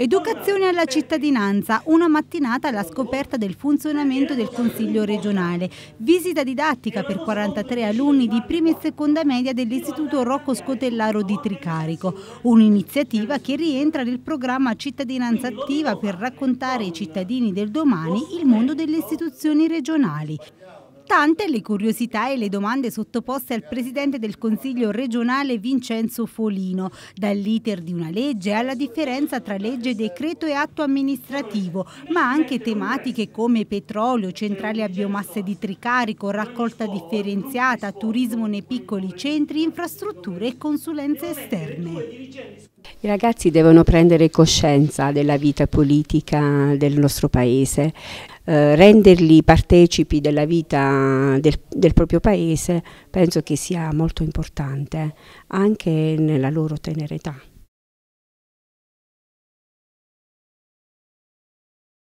Educazione alla cittadinanza, una mattinata alla scoperta del funzionamento del Consiglio regionale. Visita didattica per 43 alunni di prima e seconda media dell'Istituto Rocco Scotellaro di Tricarico. Un'iniziativa che rientra nel programma Cittadinanza Attiva per raccontare ai cittadini del domani il mondo delle istituzioni regionali importante le curiosità e le domande sottoposte al Presidente del Consiglio regionale Vincenzo Folino, dall'iter di una legge alla differenza tra legge, decreto e atto amministrativo, ma anche tematiche come petrolio, centrali a biomasse di tricarico, raccolta differenziata, turismo nei piccoli centri, infrastrutture e consulenze esterne. I ragazzi devono prendere coscienza della vita politica del nostro paese, eh, renderli partecipi della vita del, del, proprio paese penso che sia molto importante anche nella loro tenera età.